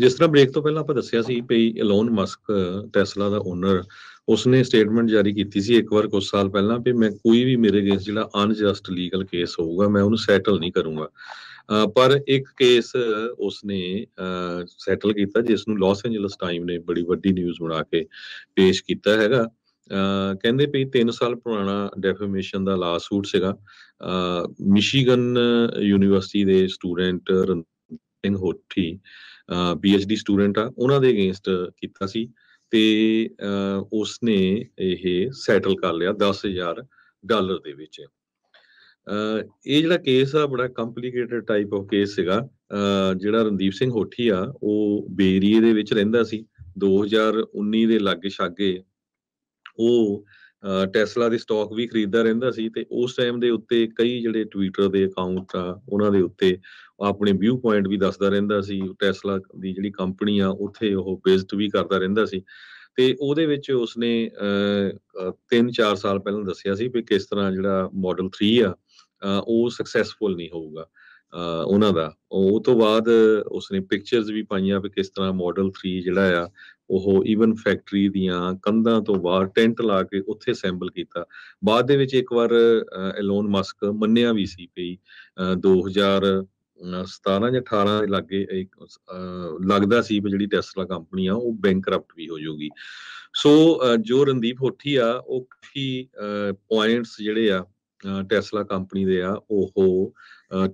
ਜਿਸ ਤਰ੍ਹਾਂ ਬ੍ਰੇਕ ਤੋਂ ਪਹਿਲਾਂ ਆਪਾਂ ਦੱਸਿਆ ਸੀ ਪਈ ਇਲੋਨ ਮਸਕ ਟੈਸਲਾ ਦਾ ਓਨਰ ਉਸਨੇ ਸਟੇਟਮੈਂਟ ਜਾਰੀ ਕੀਤੀ ਸੀ ਇੱਕ ਵਾਰ ਕੁਝ ਸਾਲ ਪਹਿਲਾਂ ਵੀ ਮੈਂ ਕੋਈ ਵੀ ਮੇਰੇ ਅਗੇਂਸਟ ਜਿਹੜਾ ਅਨਜਸਟ ਲੀਗਲ ਕੇਸ ਹੋਊਗਾ ਮੈਂ ਉਹਨੂੰ ਸੈਟਲ ਨਹੀਂ ਕਰੂੰਗਾ ਪਰ ਇੱਕ ਕੇਸ ਉਸਨੇ ਸੈਟਲ ਕੀਤਾ ਜਿਸ ਨੂੰ ਲਾਸ ਐਂਜਲਸ ਟਾਈਮ ਨੇ ਬੜੀ ਵੱਡੀ ਨਿਊਜ਼ ਬਣਾ ਕੇ ਪੇਸ਼ ਕੀਤਾ ਹੈਗਾ ਕਹਿੰਦੇ ਪਈ 3 ਸਾਲ ਪੁਰਾਣਾ ਡੈਫਰਮੇਸ਼ਨ ਦਾ ਲਾਸੂਟ ਸੀਗਾ ਮਿਸ਼ੀਗਨ ਯੂਨੀਵਰਸਿਟੀ ਦੇ ਸਟੂਡੈਂਟ ਰਣਿੰਗ ਹੋਠੀ ਡੀ ਸਟੂਡੈਂਟ ਆ ਉਹਨਾਂ ਦੇ ਅਗੇਂਸਟ ਕੀਤਾ ਸੀ ਤੇ ਉਸ ਨੇ ਇਹ ਸੈਟਲ ਕਰ ਲਿਆ 10000 ਡਾਲਰ ਦੇ ਵਿੱਚ ਇਹ ਜਿਹੜਾ ਕੇਸ ਆ ਬੜਾ ਕੰਪਲਿਕੇਟਡ ਟਾਈਪ ਆਫ ਕੇਸ ਸੀਗਾ ਜਿਹੜਾ ਰਣਦੀਪ ਸਿੰਘ ਹੋਠੀ ਆ ਉਹ ਬੇਰੀਏ ਦੇ ਵਿੱਚ ਰਹਿੰਦਾ ਸੀ 2019 ਦੇ ਲਾਗੇ ਛਾਗੇ ਉਹ ਟੈਸਲਾ ਦੀ ਸਟਾਕ ਵੀ ਖਰੀਦਦਾ ਰਹਿੰਦਾ ਸੀ ਤੇ ਉਸ ਟਾਈਮ ਦੇ ਉੱਤੇ ਕਈ ਜਿਹੜੇ ਟਵਿੱਟਰ ਦੇ ਅਕਾਊਂਟ ਆ ਉਹਨਾਂ ਦੇ ਉੱਤੇ ਆਪਣੇ ਵਿਊ ਪੁਆਇੰਟ ਵੀ ਦੱਸਦਾ ਰਹਿੰਦਾ ਸੀ ਟੈਸਲਾ ਦੀ ਜਿਹੜੀ ਕੰਪਨੀ ਆ ਉੱਥੇ ਉਹ ਵਿਜ਼ਿਟ ਵੀ ਕਰਦਾ ਰਹਿੰਦਾ ਸੀ ਤੇ ਉਹਦੇ ਵਿੱਚ ਉਸਨੇ 3-4 ਸਾਲ ਪਹਿਲਾਂ ਦੱਸਿਆ ਸੀ ਕਿ ਕਿਸ ਤਰ੍ਹਾਂ ਜਿਹੜਾ ਮਾਡਲ 3 ਆ ਉਹ ਸਕਸੈਸਫੁਲ ਨਹੀਂ ਹੋਊਗਾ ਉਹਨਾਂ ਦਾ ਉਹ ਤੋਂ ਬਾਅਦ ਉਸਨੇ ਪਿਕਚਰਸ ਵੀ ਪਾਈਆਂ ਵੀ ਕਿਸ ਤਰ੍ਹਾਂ ਮਾਡਲ 3 ਜਿਹੜਾ ਆ ਉਹ ਈਵਨ ਫੈਕਟਰੀ ਦੀਆਂ ਕੰਧਾਂ ਤੋਂ ਬਾਹਰ ਟੈਂਟ ਲਾ ਕੇ ਉੱਥੇ ਸੈਂਬਲ ਕੀਤਾ ਬਾਅਦ ਦੇ ਵਿੱਚ ਇੱਕ ਵਾਰ ਐਲੋਨ ਮਸਕ ਮੰਨਿਆ ਵੀ ਸੀ ਪਈ 2017 ਜਾਂ 18 ਦੇ ਲਾਗੇ ਇੱਕ ਲੱਗਦਾ ਸੀ ਵੀ ਜਿਹੜੀ ਟੈਸਲਾ ਕੰਪਨੀ ਆ ਉਹ ਬੈਂਕਰਪਟ ਵੀ ਹੋ ਜਾਊਗੀ ਸੋ ਜੋ ਰਣਦੀਪ ਹੋਠੀ ਆ ਉਹ ਕਾਫੀ ਪੁਆਇੰਟਸ ਜਿਹੜੇ ਆ ਟੈਸਲਾ ਕੰਪਨੀ ਦੇ ਆ ਉਹ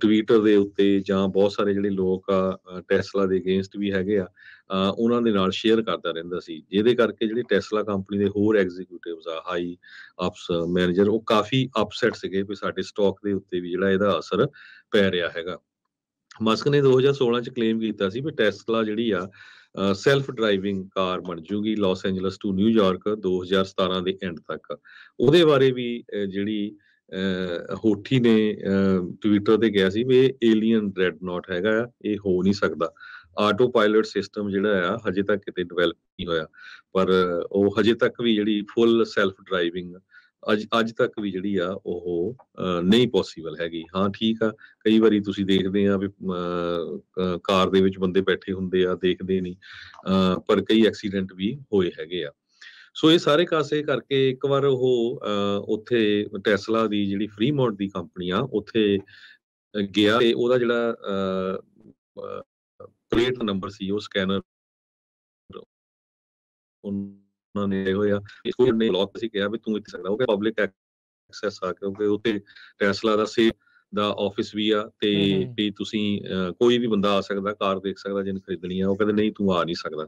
ਟਵਿੱਟਰ ਦੇ ਉੱਤੇ ਜਾਂ ਬਹੁਤ ਸਾਰੇ ਜਿਹੜੇ ਲੋਕ ਆ ਟੈਸਲਾ ਦੇ ਅਗੇਂਸਟ ਵੀ ਹੈਗੇ ਆ ਉਹਨਾਂ ਦੇ ਨਾਲ ਸ਼ੇਅਰ ਕਰਦਾ ਰਹਿੰਦਾ ਸੀ ਜਿਹਦੇ ਕਰਕੇ ਜਿਹੜੇ ਟੈਸਲਾ ਕੰਪਨੀ ਦੇ ਹੋਰ ਐਗਜ਼ੀਕਿਊਟਿਵਸ ਆ ਹਾਈ ਅਪਸ ਮੈਨੇਜਰ ਉਹ ਕਾਫੀ ਅਪਸੈਟ ਸੀਗੇ ਵੀ ਸਾਡੇ ਸਟਾਕ ਦੇ ਉੱਤੇ ਵੀ ਜਿਹੜਾ ਇਹਦਾ ਅਸਰ ਪੈ ਰਿਹਾ ਹੈਗਾ ਮਸਕ ਨੇ 2016 ਚ ਕਲੇਮ ਕੀਤਾ ਸੀ ਵੀ ਟੈਸਲਾ ਜਿਹੜੀ ਆ ਸੈਲਫ ਡਰਾਈਵਿੰਗ ਕਾਰ ਬਣ ਜੂਗੀ ਲਾਸ ਐਂਜਲਸ ਟੂ ਨਿਊਯਾਰਕ 2017 ਦੇ ਐਂਡ ਤੱਕ ਉਹਦੇ ਬਾਰੇ ਵੀ ਜਿਹੜੀ ਹੋਠੀ ਨੇ ਟਵਿੱਟਰ ਤੇ ਕਿਹਾ ਸੀ ਵੀ ਇਹ ਏਲੀਅਨ ਰੈਡ ਨੋਟ ਹੈਗਾ ਇਹ ਹੋ ਨਹੀਂ ਸਕਦਾ ਆਟੋ ਪਾਇਲਟ ਸਿਸਟਮ ਜਿਹੜਾ ਆ ਹਜੇ ਤੱਕ ਕਿਤੇ ਡਿਵੈਲਪ ਨਹੀਂ ਹੋਇਆ ਪਰ ਉਹ ਹਜੇ ਤੱਕ ਵੀ ਜਿਹੜੀ ਫੁੱਲ ਸੈਲਫ ਡਰਾਈਵਿੰਗ ਅੱਜ ਅੱਜ ਤੱਕ ਵੀ ਜਿਹੜੀ ਆ ਉਹ ਨਹੀਂ ਪੋਸੀਬਲ ਹੈਗੀ ਹਾਂ ਠੀਕ ਆ ਕਈ ਵਾਰੀ ਤੁਸੀਂ ਦੇਖਦੇ ਆ ਵੀ ਕਾਰ ਦੇ ਵਿੱਚ ਬੰਦੇ ਬੈਠੇ ਹੁੰਦੇ ਆ ਦੇਖਦੇ ਨਹੀਂ ਪਰ ਕਈ ਐਕਸੀਡੈਂਟ ਵੀ ਹੋਏ ਹੈਗੇ ਆ ਸੋ ਇਹ ਸਾਰੇ ਕਾਸੇ ਕਰਕੇ ਇੱਕ ਵਾਰ ਉਹ ਉੱਥੇ ਟੈਸਲਾ ਦੀ ਜਿਹੜੀ ਫ੍ਰੀ ਮੋਡ ਦੀ ਕੰਪਨੀ ਆ ਉੱਥੇ ਗਿਆ ਤੇ ਉਹਦਾ ਜਿਹੜਾ ਪਲੇਟ ਨੰਬਰ ਸੀ ਉਹ ਸਕੈਨਰ ਉਹਨਾਂ ਨੇ ਹੋਇਆ ਇਸ ਕੋਲ ਨੇ ਬਲੌਕ ਸੀ ਕਿਹਾ ਵੀ ਤੂੰ ਇੱਥੇ ਸਕਦਾ ਉਹ ਪਬਲਿਕ ਐਕਸੈਸ ਆ ਕਿਉਂਕਿ ਉੱਥੇ ਟੈਸਲਾ ਦਾ ਸੇ ਦਾ ਆਫਿਸ ਵੀ ਆ ਤੇ ਵੀ ਤੁਸੀਂ ਕੋਈ ਵੀ ਬੰਦਾ ਆ ਸਕਦਾ ਕਾਰ ਦੇਖ ਸਕਦਾ ਜਿਹਨੇ ਖਰੀਦਣੀ ਆ ਉਹ ਕਹਿੰਦੇ ਨਹੀਂ ਤੂੰ ਆ ਨਹੀਂ ਸਕਦਾ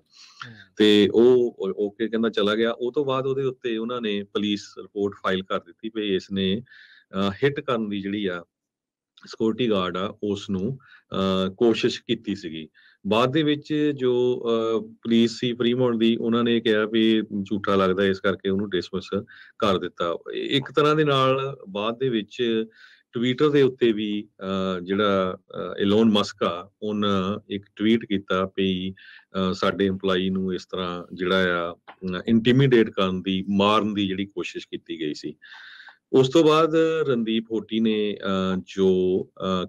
ਤੇ ਉਹ ਓਕੇ ਕਹਿੰਦਾ ਚਲਾ ਗਿਆ ਉਹ ਤੋਂ ਬਾਅਦ ਉਹਦੇ ਉੱਤੇ ਉਹਨਾਂ ਨੇ ਪੁਲਿਸ ਰਿਪੋਰਟ ਫਾਈਲ ਕਰ ਦਿੱਤੀ ਵੀ ਇਸ ਨੇ ਹਿੱਟ ਕਰਨ ਦੀ ਜਿਹੜੀ ਆ ਸਿਕਿਉਰਿਟੀ ਗਾਰਡ ਆ ਉਸ ਨੂੰ ਕੋਸ਼ਿਸ਼ ਕੀਤੀ ਸੀਗੀ ਬਾਅਦ ਦੇ ਵਿੱਚ ਜੋ ਪੁਲਿਸ ਸੀ ਫਰੀਮੌਂਟ ਦੀ ਉਹਨਾਂ ਨੇ ਕਿਹਾ ਵੀ ਝੂਠਾ ਲੱਗਦਾ ਇਸ ਕਰਕੇ ਉਹਨੂੰ ਡਿਸਮਿਸ ਕਰ ਦਿੱਤਾ ਇੱਕ ਤਰ੍ਹਾਂ ਦੇ ਨਾਲ ਬਾਅਦ ਦੇ ਵਿੱਚ ਟਵਿੱਟਰ ਦੇ ਉੱਤੇ ਵੀ ਜਿਹੜਾ ਐਲੋਨ ਮਸਕ ਆ ਉਹਨ ਇੱਕ ਟਵੀਟ ਕੀਤਾ ਵੀ ਸਾਡੇ EMPLOYE ਨੂੰ ਇਸ ਤਰ੍ਹਾਂ ਜਿਹੜਾ ਆ ਇੰਟੀਮੀਡੇਟ ਕਰਨ ਦੀ ਮਾਰਨ ਦੀ ਜਿਹੜੀ ਕੋਸ਼ਿਸ਼ ਕੀਤੀ ਗਈ ਸੀ ਉਸ ਤੋਂ ਬਾਅਦ ਰਣਦੀਪ ਹੋਟੀ ਨੇ ਜੋ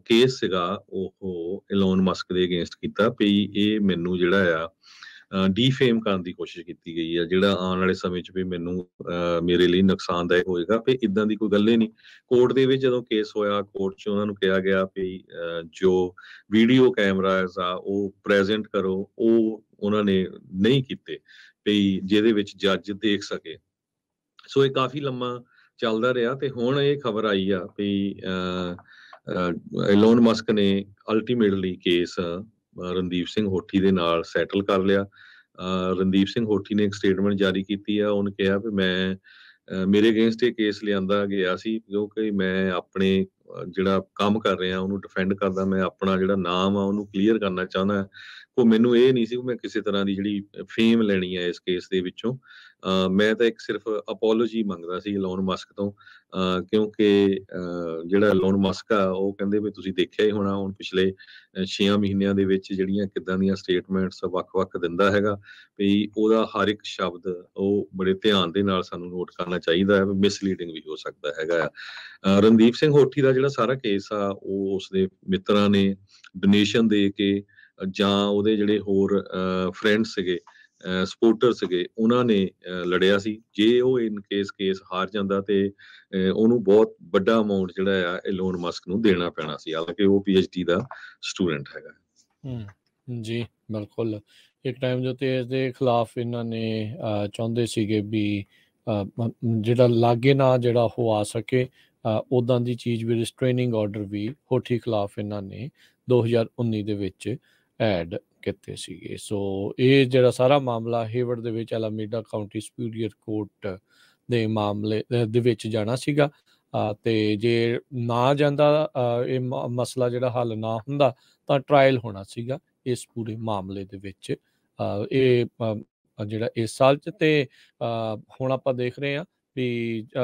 ਕੇਸ ਸੀਗਾ ਉਹ ਐਲੋਨ ਮਸਕ ਦੇ ਅਗੇਂਸਟ ਕੀਤਾ ਵੀ ਇਹ ਮੈਨੂੰ ਜਿਹੜਾ ਆ ਡੀਫੇਮ ਕਰਨ ਦੀ ਕੋਸ਼ਿਸ਼ ਕੀਤੀ ਗਈ ਹੈ ਜਿਹੜਾ ਆਉਣ ਵਾਲੇ ਸਮੇਂ 'ਚ ਵੀ ਮੈਨੂੰ ਮੇਰੇ ਲਈ ਨੁਕਸਾਨਦਾਇਕ ਹੋਏਗਾ ਵੀ ਇਦਾਂ ਦੀ ਕੋਈ ਗੱਲ ਹੀ ਨਹੀਂ ਕੋਰਟ ਦੇ ਵਿੱਚ ਜਦੋਂ ਕੇਸ ਹੋਇਆ ਕੋਰਟ 'ਚ ਉਹਨਾਂ ਨੂੰ ਕਿਹਾ ਗਿਆ ਵੀ ਜੋ ਵੀਡੀਓ ਕੈਮਰਾਸ ਆ ਉਹ ਪ੍ਰੈਜ਼ੈਂਟ ਕਰੋ ਉਹ ਉਹਨਾਂ ਨੇ ਨਹੀਂ ਕੀਤੇ ਵੀ ਜਿਹਦੇ ਵਿੱਚ ਜੱਜ ਦੇਖ ਸਕੇ ਸੋ ਇਹ ਕਾਫੀ ਲੰਮਾ ਚੱਲਦਾ ਰਿਹਾ ਤੇ ਹੁਣ ਇਹ ਖਬਰ ਆਈ ਆ ਵੀ ਐਲਨ ਮਸਕ ਨੇ ਅਲਟੀਮੇਟਲੀ ਕੇਸ ਰਣਦੀਪ ਸਿੰਘ ਹੋਠੀ ਦੇ ਨਾਲ ਸੈਟਲ ਕਰ ਲਿਆ ਰਣਦੀਪ ਸਿੰਘ ਹੋਠੀ ਨੇ ਇੱਕ ਸਟੇਟਮੈਂਟ ਜਾਰੀ ਕੀਤੀ ਆ ਉਹਨੇ ਕਿਹਾ ਵੀ ਮੈਂ ਮੇਰੇ ਅਗੇਂਸਟ ਇਹ ਕੇਸ ਲਿਆਂਦਾ ਗਿਆ ਸੀ ਕਿਉਂਕਿ ਮੈਂ ਆਪਣੇ ਜਿਹੜਾ ਕੰਮ ਕਰ ਰਿਹਾ ਉਹਨੂੰ ਡਿਫੈਂਡ ਕਰਦਾ ਮੈਂ ਆਪਣਾ ਜਿਹੜਾ ਨਾਮ ਆ ਉਹਨੂੰ ਕਲੀਅਰ ਕਰਨਾ ਚਾਹੁੰਦਾ ਕੋ ਮੈਨੂੰ ਇਹ ਨਹੀਂ ਸੀ ਕਿ ਮੈਂ ਕਿਸੇ ਤਰ੍ਹਾਂ ਦੀ ਜਿਹੜੀ ਫੇਮ ਲੈਣੀ ਹੈ ਇਸ ਕੇਸ ਦੇ ਵਿੱਚੋਂ ਮੈਂ ਤਾਂ ਇੱਕ ਸਿਰਫ ਅਪੋਲੋਜੀ ਮੰਗਦਾ ਸੀ ਲੋਨ ਮਸਕ ਤੋਂ ਕਿਉਂਕਿ ਜਿਹੜਾ ਲੋਨ ਮਸਕ ਆ ਉਹ ਕਹਿੰਦੇ ਵੀ ਤੁਸੀਂ ਦੇਖਿਆ ਹੀ ਹੋਣਾ ਹੁਣ ਪਿਛਲੇ 6 ਮਹੀਨਿਆਂ ਦੇ ਵਿੱਚ ਜਿਹੜੀਆਂ ਕਿੱਦਾਂ ਦੀਆਂ ਸਟੇਟਮੈਂਟਸ ਵੱਖ-ਵੱਖ ਦਿੰਦਾ ਹੈਗਾ ਵੀ ਉਹਦਾ ਹਰ ਇੱਕ ਸ਼ਬਦ ਉਹ ਬੜੇ ਧਿਆਨ ਦੇ ਨਾਲ ਸਾਨੂੰ ਨੋਟ ਕਰਨਾ ਚਾਹੀਦਾ ਹੈ ਵੀ ਮਿਸਲੀਡਿੰਗ ਵੀ ਹੋ ਸਕਦਾ ਹੈਗਾ ਰਣਦੀਪ ਸਿੰਘ ਹੋਠੀ ਦਾ ਜਿਹੜਾ ਸਾਰਾ ਕੇਸ ਆ ਉਹ ਉਸਦੇ ਮਿੱਤਰਾਂ ਨੇ ਡੋਨੇਸ਼ਨ ਦੇ ਕੇ ਜਾਂ ਉਹਦੇ ਜਿਹੜੇ ਹੋਰ ਫਰੈਂਡ ਸੀਗੇ ਸਪੋਰਟਰ ਸੀਗੇ ਉਹਨਾਂ ਨੇ ਲੜਿਆ ਸੀ ਜੇ ਉਹ ਇਨ ਕੇਸ ਕੇਸ ਹਾਰ ਜਾਂਦਾ ਤੇ ਉਹਨੂੰ ਬਹੁਤ ਵੱਡਾ ਅਮਾਉਂਟ ਜਿਹੜਾ ਆ ਇਲੋਨ ਮਸਕ ਨੂੰ ਦੇਣਾ ਪੈਣਾ ਸੀ ਹਾਲਾਂਕਿ ਉਹ ਪੀਐਚਡੀ ਦਾ ਸਟੂਡੈਂਟ ਹੈਗਾ ਹੂੰ ਜੀ ਬਿਲਕੁਲ ਇੱਕ ਟਾਈਮ ਜੋ ਤੇ ਇਸ ਦੇ ਖਿਲਾਫ ਇਹਨਾਂ ਨੇ ਚਾਹੁੰਦੇ ਸੀਗੇ ਵੀ ਜਿਹੜਾ ਲਾਗੇ ਨਾ ਜਿਹੜਾ ਹੋ ਆ ਸਕੇ ਉਦਾਂ ਦੀ ਚੀਜ਼ ਵੀ ਰਿਸਟ੍ਰੇਨਿੰਗ ਆਰਡਰ ਵੀ ਹੋਠੀ ਖਿਲਾਫ ਇਹਨਾਂ ਨੇ 2019 ਦੇ ਵਿੱਚ ਐਡ ਕੀਤੇ ਸੀਗੇ ਸੋ ਇਹ ਜਿਹੜਾ ਸਾਰਾ ਮਾਮਲਾ ਹੇਵਰਡ ਦੇ ਵਿੱਚ ਅਲਮੀਡਾ ਕਾਉਂਟੀ ਸੁਪੀਰੀਅਰ ਕੋਰਟ ਦੇ ਮਾਮਲੇ ਦੇ ਵਿੱਚ ਜਾਣਾ ਸੀਗਾ ਤੇ ਜੇ ਨਾ ਜਾਂਦਾ ਇਹ ਮਸਲਾ ਜਿਹੜਾ ਹੱਲ ਨਾ ਹੁੰਦਾ ਤਾਂ ਟ੍ਰਾਇਲ ਹੋਣਾ ਸੀਗਾ ਇਸ ਪੂਰੇ ਮਾਮਲੇ ਦੇ ਵਿੱਚ ਇਹ ਜਿਹੜਾ ਇਸ ਸਾਲ ਚ ਤੇ ਹੁਣ ਆਪਾਂ ਦੇਖ ਰਹੇ ਆ ਵੀ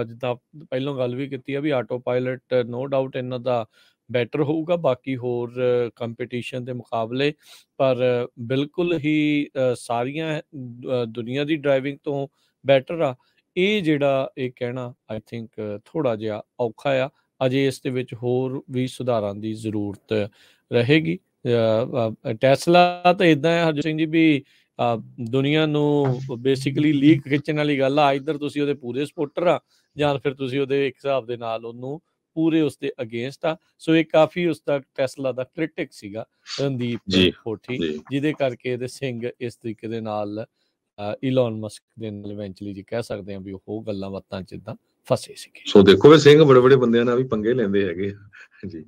ਜਿੱਦਾਂ ਪਹਿਲਾਂ ਗੱਲ ਵੀ ਕੀਤੀ ਆ ਵੀ ਆਟੋ ਪਾਇਲਟ ਨੋ ਡਾਊਟ ਇਹਨਾਂ ਦਾ ਬੈਟਰ ਹੋਊਗਾ ਬਾਕੀ ਹੋਰ ਕੰਪੀਟੀਸ਼ਨ ਦੇ ਮੁਕਾਬਲੇ ਪਰ ਬਿਲਕੁਲ ਹੀ ਸਾਰੀਆਂ ਦੁਨੀਆ ਦੀ ਡਰਾਈਵਿੰਗ ਤੋਂ ਬੈਟਰ ਆ ਇਹ ਜਿਹੜਾ ਇਹ ਕਹਿਣਾ ਆਈ ਥਿੰਕ ਥੋੜਾ ਜਿਹਾ ਔਖਾ ਆ ਅਜੇ ਇਸ ਦੇ ਵਿੱਚ ਹੋਰ ਵੀ ਸੁਧਾਰਾਂ ਦੀ ਜ਼ਰੂਰਤ ਰਹੇਗੀ ਟੈਸਲਾ ਤਾਂ ਇਦਾਂ ਹੈ ਹਰਜੀਤ ਸਿੰਘ ਜੀ ਵੀ ਦੁਨੀਆ ਨੂੰ ਬੇਸਿਕਲੀ ਲੀਕ ਖਿੱਚਣ ਵਾਲੀ ਗੱਲ ਆ ਇਧਰ ਤੁਸੀਂ ਉਹਦੇ ਪੂਰੇ ਸਪੋਰਟਰ ਆ ਜਾਂ ਫਿਰ ਤੁਸੀਂ ਉਹਦੇ ਇੱਕ ਹਿਸਾਬ ਦੇ ਨਾਲ ਉਹਨੂੰ ਪੂਰੇ ਉਸ ਦੇ ਅਗੇਂਸਟ ਆ ਸੋ ਇਹ ਕਾਫੀ ਉਸ ਦਾ ਟੈਸਲਾ ਦਾ ਕ੍ਰਿਟਿਕ ਸੀਗਾ ਰਣਦੀਪ ਕੋਠੀ ਜਿਹਦੇ ਕਰਕੇ ਇਹਦੇ ਸਿੰਘ ਇਸ ਤਰੀਕੇ ਦੇ ਨਾਲ ਇਲਨ ਮਸਕ ਦੇ ਨਾਲ ਇਵੈਂਚੁਅਲੀ ਜੀ ਕਹਿ ਸਕਦੇ ਆ ਵੀ ਉਹ ਗੱਲਾਂ ਬਾਤਾਂ ਚ ਇਦਾਂ ਫਸੇ ਸੀਗੇ ਸੋ ਦੇਖੋ ਵੀ ਸਿੰਘ ਬੜੇ ਬੜੇ ਬੰਦਿਆਂ ਨਾਲ ਵੀ ਪੰਗੇ ਲੈਂਦੇ ਹੈਗੇ ਜੀ